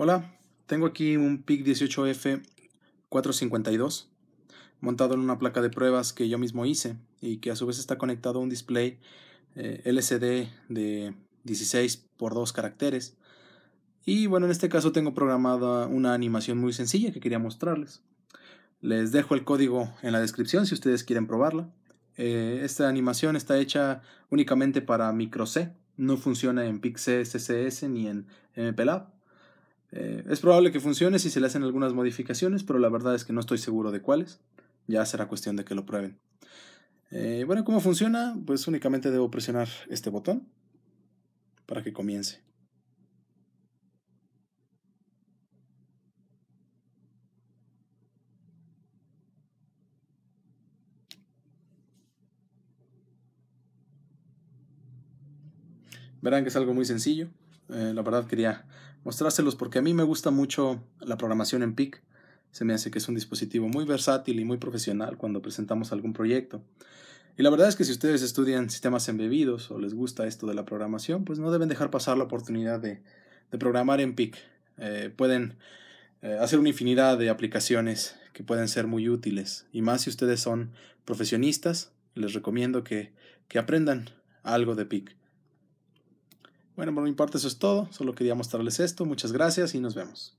Hola, tengo aquí un PIC 18F 452 montado en una placa de pruebas que yo mismo hice y que a su vez está conectado a un display eh, LCD de 16 por 2 caracteres. Y bueno, en este caso tengo programada una animación muy sencilla que quería mostrarles. Les dejo el código en la descripción si ustedes quieren probarla. Eh, esta animación está hecha únicamente para micro C, no funciona en PIC-C, CSS ni en MPLAB. Eh, es probable que funcione si se le hacen algunas modificaciones, pero la verdad es que no estoy seguro de cuáles. Ya será cuestión de que lo prueben. Eh, bueno, ¿cómo funciona? Pues únicamente debo presionar este botón para que comience. Verán que es algo muy sencillo. Eh, la verdad quería mostrárselos porque a mí me gusta mucho la programación en PIC. Se me hace que es un dispositivo muy versátil y muy profesional cuando presentamos algún proyecto. Y la verdad es que si ustedes estudian sistemas embebidos o les gusta esto de la programación, pues no deben dejar pasar la oportunidad de, programar en PIC. Eh, pueden eh, hacer una infinidad de aplicaciones que pueden ser muy útiles. Y más si ustedes son profesionistas, les recomiendo que aprendan algo de PIC. Bueno, por mi parte eso es todo, solo quería mostrarles esto, muchas gracias y nos vemos.